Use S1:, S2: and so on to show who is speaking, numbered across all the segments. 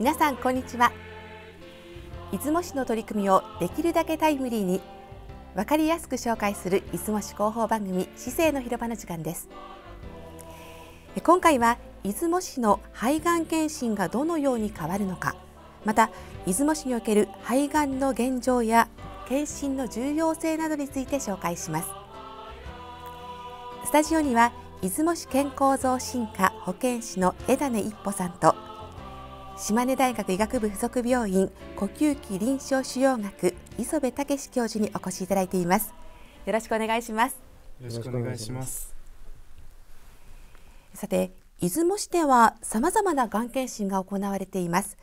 S1: 皆さんこんにちは出雲市の取り組みをできるだけタイムリーにわかりやすく紹介する出雲市広報番組市政の広場の時間です今回は出雲市の肺がん検診がどのように変わるのかまた出雲市における肺がんの現状や検診の重要性などについて紹介しますスタジオには出雲市健康増進課保健師の枝根一歩さんと島根大学医学部附属病院呼吸器臨床腫瘍学磯部武教授にお越しいただいていますよろしくお願いしますよ
S2: ろしくお願いします
S1: さて出雲市では様々ながん検診が行われています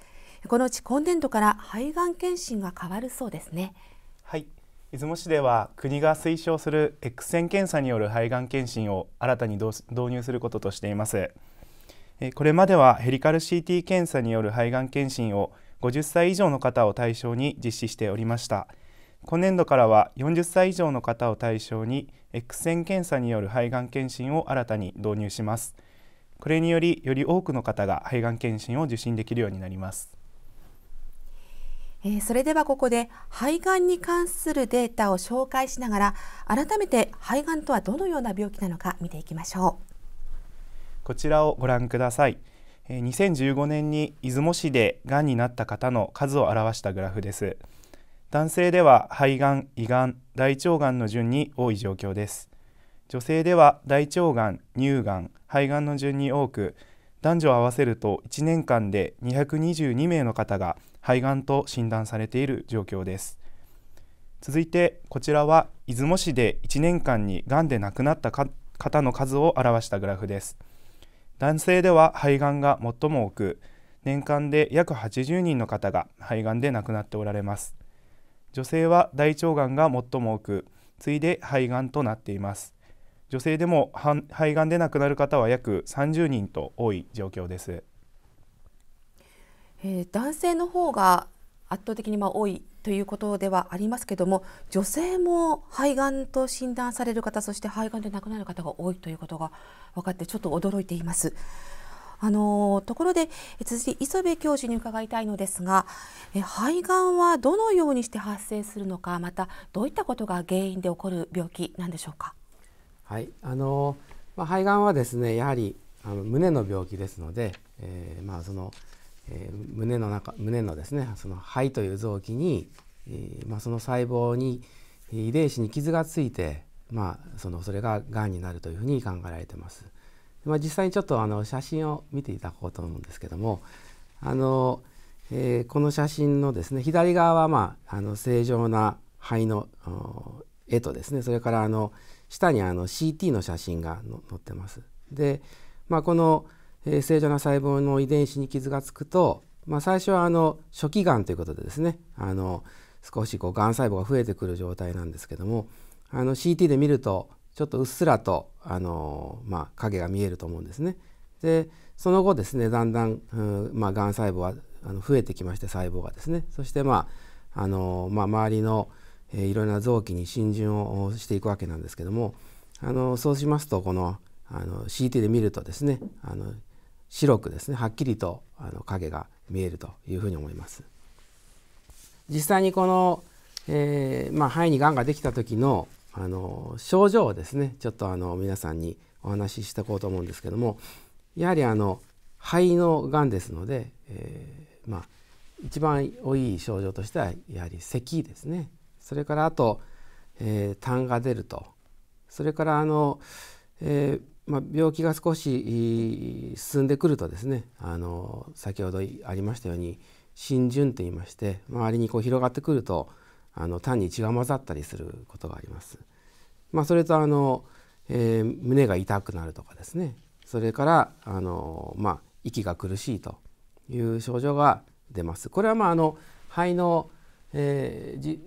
S1: このうち今年度から肺がん検診が変わるそうですね
S2: はい出雲市では国が推奨する X 線検査による肺がん検診を新たに導入することとしていますこれまではヘリカル CT 検査による肺がん検診を50歳以上の方を対象に実施しておりました今年度からは40歳以上の方を対象に X 線検査による肺がん検診を新たに導入しますこれによりより多くの方が肺がん検診を受診できるようになります
S1: えそれではここで肺がんに関するデータを紹介しながら改めて肺がんとはどのような病気なのか見ていきましょう。
S2: こちらをご覧ください2015年に出雲市でがんになった方の数を表したグラフです男性では肺がん、胃がん、大腸がんの順に多い状況です女性では大腸がん、乳がん、肺がんの順に多く男女を合わせると1年間で222名の方が肺がんと診断されている状況です続いてこちらは出雲市で1年間にがんで亡くなった方の数を表したグラフです男性では肺がんが最も多く年間で約80人の方が肺がんで亡くなっておられます女性は大腸がんが最も多く次いで肺がんとなっています女性でも肺がんで亡くなる方は約30人と多い状況です、
S1: えー、男性の方が圧倒的にま多いということではありますけども女性も肺がんと診断される方そして肺がんで亡くなる方が多いということが分かってちょっと驚いています。あのところで続辻磯部教授に伺いたいのですがえ肺がんはどのようにして発生するのかまたどういったことが原因で起こる病気なんでしょうか。
S3: はいあのまあ、肺がんはですねやはりあの胸の病気ですので、えー、まあそのえー、胸の中胸のですねその肺という臓器に、えー、まあ、その細胞に遺伝子に傷がついて、まあ、そのそれががんになるというふうに考えられてます。まあ、実際にちょっとあの写真を見ていただこうと思うんですけどもあの、えー、この写真のですね左側は、まあ、あの正常な肺の絵とですねそれからあの下にあの CT の写真が載ってます。で、まあ、このえー、正常な細胞の遺伝子に傷がつくと、まあ、最初はあの初期がんということでですねあの少しこうがん細胞が増えてくる状態なんですけどもあの CT で見るとちょっとうっすらとあの、まあ、影が見えると思うんですね。でその後ですねだんだん、うんまあ、がん細胞はあの増えてきまして細胞がですねそしてまああの、まあ、周りの、えー、いろいろな臓器に浸潤をしていくわけなんですけどもあのそうしますとこのあの CT で見るとですねあの白くですねはっきりとあの影が見えるというふうに思います。実際にこの、えーまあ、肺にがんができた時のあの症状をですねちょっとあの皆さんにお話ししていこうと思うんですけどもやはりあの肺のがんですので、えー、まあ一番多い症状としてはやはり咳ですねそれからあと、えー、痰が出るとそれからあの、えー、まあ、病気が少し進んでくるとですねあの先ほどありましたように浸潤と言いまして周りにこう広がってくるとあの単に血が混ざったりすることがあります。まあ、それとあの、えー、胸が痛くなるとかですねそれからあの、まあ、息が苦しいという症状が出ます。これはまああの肺の、えー、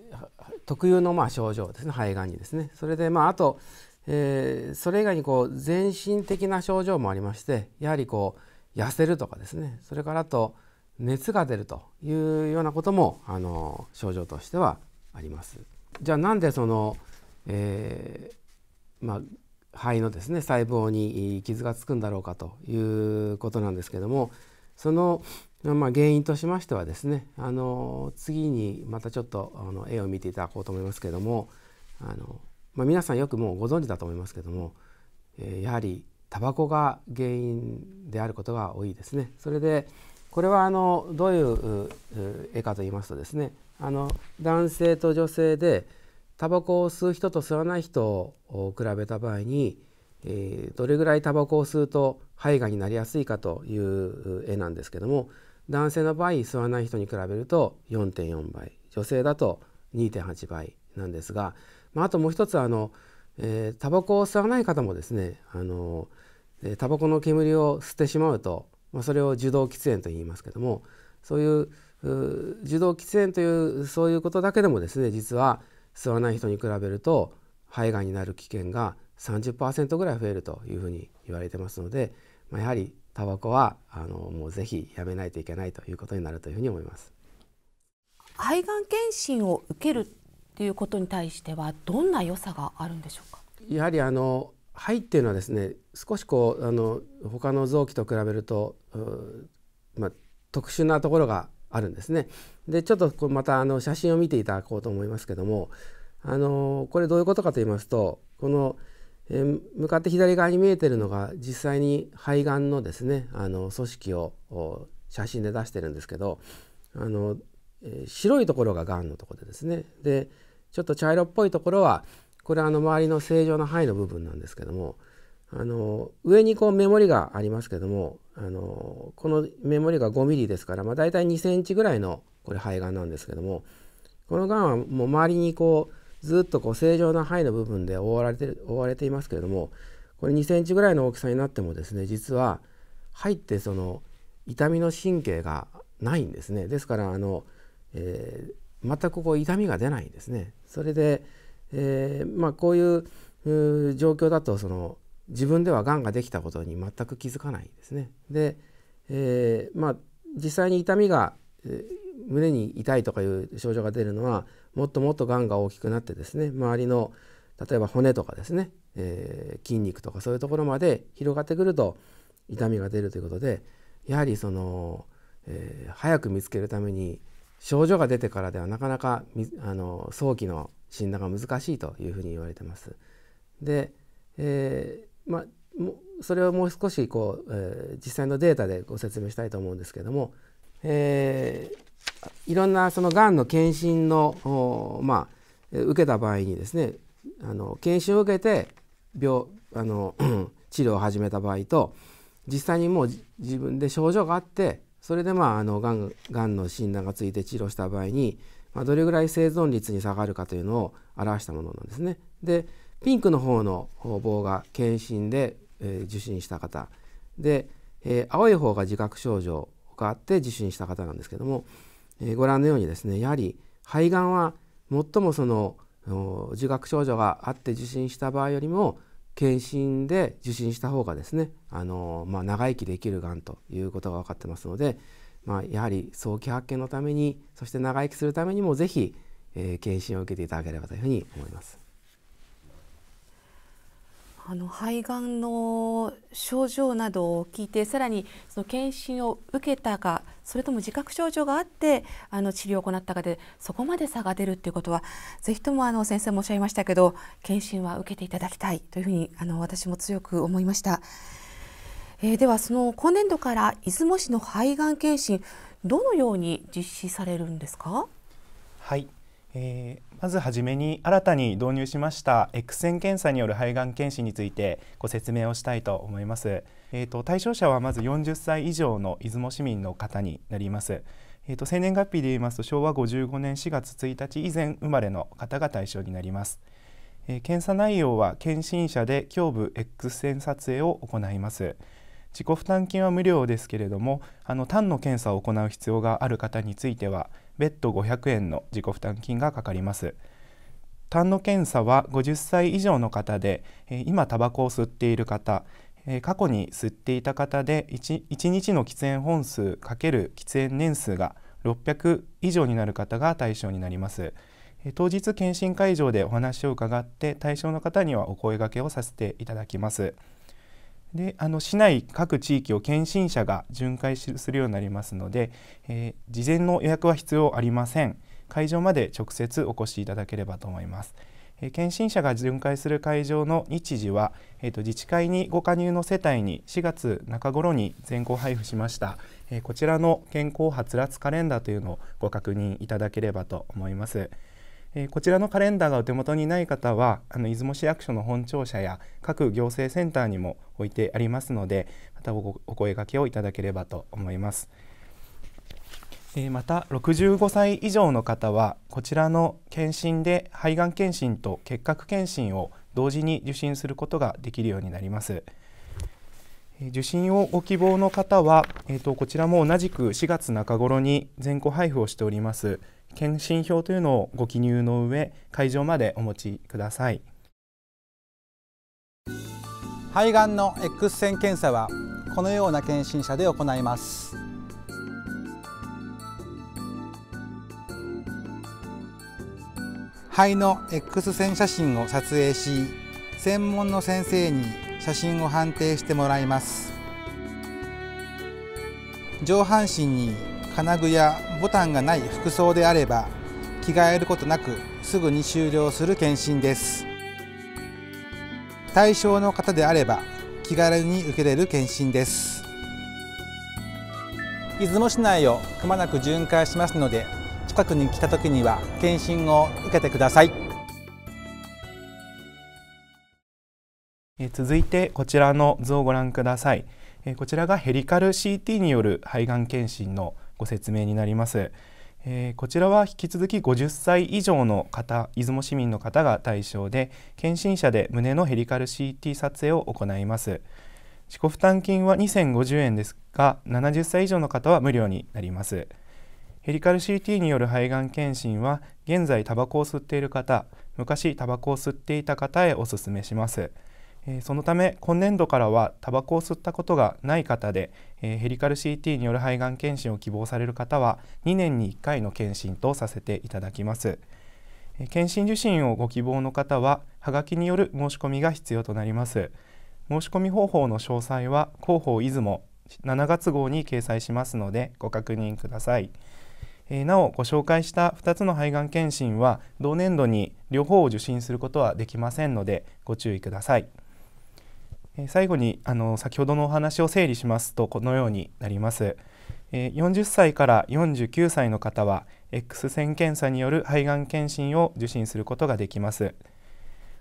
S3: 特有のまあ症状ですね肺がんにですね。それでまああとえー、それ以外にこう全身的な症状もありましてやはりこう痩せるとかですねそれからあと熱が出るというようなこともあの症状としてはあります。じゃあなんでその、えー、まあ、肺のですね細胞に傷がつくんだろうかということなんですけどもその、まあ、原因としましてはですねあの次にまたちょっとあの絵を見ていただこうと思いますけどもあのまあ、皆さんよくもうご存知だと思いますけども、えー、やはりタバコが原因であることが多いですね。それでこれはあのどういう絵かと言いますとですねあの男性と女性でタバコを吸う人と吸わない人を比べた場合に、えー、どれぐらいタバコを吸うと肺がんになりやすいかという絵なんですけども男性の場合吸わない人に比べると4.4倍女性だと2.8倍なんですがまあ、あともう一つあの、えー、タバコを吸わない方もですねあのタバコの煙を吸ってしまうと、まあ、それを受動喫煙と言いますけどもそういう受動喫煙というそういうことだけでもですね実は吸わない人に比べると肺がんになる危険が30%ぐらい増えるというふうに言われてますので、まあ、やはりタバコはあのもうぜひやめないといけないということになるというふうに思います。
S1: 肺がん検診を受けるていうことに対してはどんな良さがあるんでしょうか
S3: やはりあの肺っていうのはですね少しこうあの他の臓器と比べると、まあ、特殊なところがあるんですね。でちょっとまたあの写真を見ていただこうと思いますけどもあのこれどういうことかと言いますとこの、えー、向かって左側に見えてるのが実際に肺がんのですねあの組織を写真で出してるんですけどあの、えー、白いところががんのところでですねでちょっと茶色っぽいところはこれあの周りの正常な範囲の部分なんですけどもあの上にこう目盛りがありますけどもあのこの目盛りが 5mm ですから、まあ、大体 2cm ぐらいのこれ肺がんなんですけどもこのがんはもう周りにこうずっとこう正常な範囲の部分で覆われて覆われていますけれどもこれ 2cm ぐらいの大きさになってもですね実は入ってその痛みの神経がないんですねですからあの、えー、全くこう痛みが出ないんですね。それで、えー、まあ、こういう状況だとその自分ではがんができたことに全く気づかないんですね。で、えー、まあ、実際に痛みが、えー、胸に痛いとかいう症状が出るのはもっともっとがんが大きくなってですね周りの例えば骨とかですね、えー、筋肉とかそういうところまで広がってくると痛みが出るということでやはりその、え早く見つけるために症状が出てからではなかなかあの早期の診断が難しいというふうに言われてます。で、えー、まあそれをもう少しこう、えー、実際のデータでご説明したいと思うんですけども、えー、いろんなそのがんの検診のまあ、受けた場合にですねあの検診を受けて病あの 治療を始めた場合と実際にもう自分で症状があってそれでまああのがんがんの診断がついて治療した場合に、まあ、どれぐらい生存率に下がるかというのを表したものなんですね。でピンクの方の棒が検診で、えー、受診した方で、えー、青い方が自覚症状があって受診した方なんですけども、えー、ご覧のようにですねやはり肺がんは最もその自覚症状があって受診した場合よりも検診で受診した方がですね、あのまあ、長生きできるがんということが分かってますので、まあ、やはり早期発見のためにそして長生きするためにもぜひ、えー、検診を受けていただければというふうに思います。
S1: あの肺がんの症状などを聞いてさらにその検診を受けたかそれとも自覚症状があってあの治療を行ったかでそこまで差が出るっていうことは是非ともあの先生もおっしゃいましたけど検診は受けていただきたいというふうにあの私も強く思いました。えー、ではその今年度から出雲市の肺がん検診どのように実施されるんですか
S2: はいえー、まずはじめに新たに導入しました X 線検査による肺がん検診についてご説明をしたいと思います、えーと、対象者はまず40歳以上の出雲市民の方になります、えーと生年月日で言いますと昭和55年4月1日以前生まれの方が対象になります、えー、検査内容は検診者で胸部 X 線撮影を行います自己負担金は無料ですけれどもあの単の検査を行う必要がある方については別途500円の自己負担金がかかります。痰の検査は50歳以上の方で、え今タバコを吸っている方、え過去に吸っていた方で 1, 1日の喫煙本数かける喫煙年数が600以上になる方が対象になります。当日検診会場でお話を伺って対象の方にはお声掛けをさせていただきます。であの市内各地域を検診者が巡回するようになりますので、えー、事前の予約は必要ありません会場まで直接お越しいただければと思います、えー、検診者が巡回する会場の日時は、えーと、自治会にご加入の世帯に4月中頃に全校配布しました、えー、こちらの健康はつらつカレンダーというのをご確認いただければと思います。えー、こちらのカレンダーがお手元にない方はあの出雲市役所の本庁舎や各行政センターにも置いてありますのでまたお声掛けをいただければと思います。えー、また65歳以上の方はこちらの検診で肺がん検診と結核検診を同時に受診することができるようになります。受診をご希望の方は、えーと、こちらも同じく4月中頃に全校配布をしております検診票というのをご記入の上会場までお持ちください肺がんの X 線検査はこのような検診者で行います肺の X 線写真を撮影し専門の先生に写真を判定してもらいます上半身に金具やボタンがない服装であれば着替えることなくすぐに終了する検診です対象の方であれば気軽に受けれる検診です出雲市内をくまなく巡回しますので近くに来た時には検診を受けてください続いてこちらの図をご覧くださいこちらがヘリカル CT による肺がん検診のご説明になります。えー、こちらは引き続き50歳以上の方出雲市民の方が対象で検診者で胸のヘリカル CT 撮影を行います自己負担金は2050円ですが70歳以上の方は無料になりますヘリカル CT による肺がん検診は現在タバコを吸っている方昔タバコを吸っていた方へおすすめしますえそのため今年度からはタバコを吸ったことがない方で、えヘリカル CT による肺がん検診を希望される方は2年に1回の検診とさせていただきます、え検診受診をご希望の方ははがきによる申し込みが必要となります申し込み方法の詳細は広報出雲7月号に掲載しますのでご確認くださいえなおご紹介した2つの肺がん検診は同年度に両方を受診することはできませんのでご注意ください。最後にあの先ほどのお話を整理しますとこのようになります。40歳から49歳の方は X 線検査による肺がん検診を受診することができます。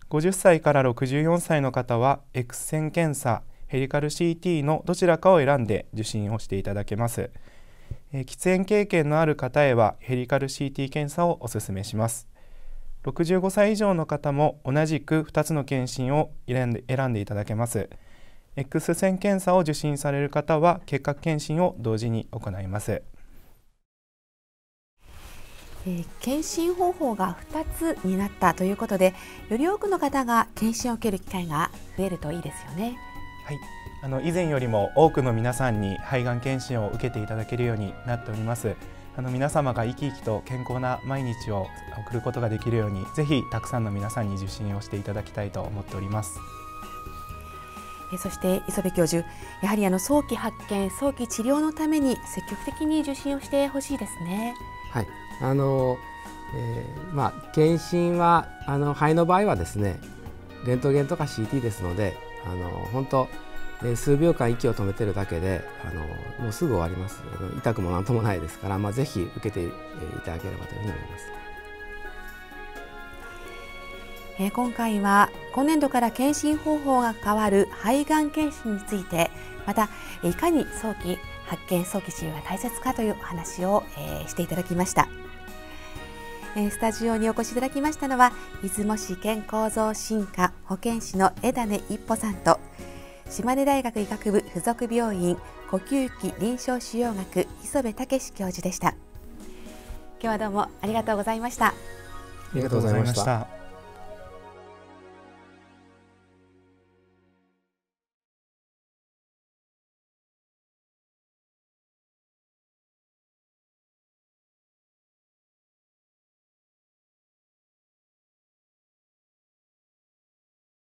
S2: 50歳から64歳の方は X 線検査、ヘリカル CT のどちらかを選んで受診をしていただけます。喫煙経験のある方へはヘリカル CT 検査をお勧めします。65歳以上の方も同じく2つの検診を選んで選んでいただけます X 線検査を受診される方は結核検診を同時に行います、えー、
S1: 検診方法が2つになったということでより多くの方が検診を受ける機会が増えるといいですよね
S2: はいあの以前よりも多くの皆さんに肺がん検診を受けていただけるようになっております。あの皆様が生き生きと健康な毎日を送ることができるようにぜひたくさんの皆さんに受診をしていただきたいと思っております。
S1: そして磯部教授、やはりあの早期発見、早期治療のために積極的に受診をしてほしいですね。
S3: はい、あの、えー、まあ検診はあの肺の場合はですね、レントゲンとか CT ですので、あの本当で数秒間息を止めてるだけであのもうすぐ終わります痛くも何ともないですから、まあ、ぜひ受けていただければというふうに思います。
S1: え今回は今年度から検診方法が変わる肺がん検診についてまたいかに早期発見早期治療が大切かという話を、えしていただきました。えスタジオにお越しいただきましたのは出雲市健康増進課保健師の枝根一歩さんと島根大学医学部附属病院呼吸器臨床腫瘍学磯部武教授でした今日はどうもありがとうございましたあ
S2: りがとうございました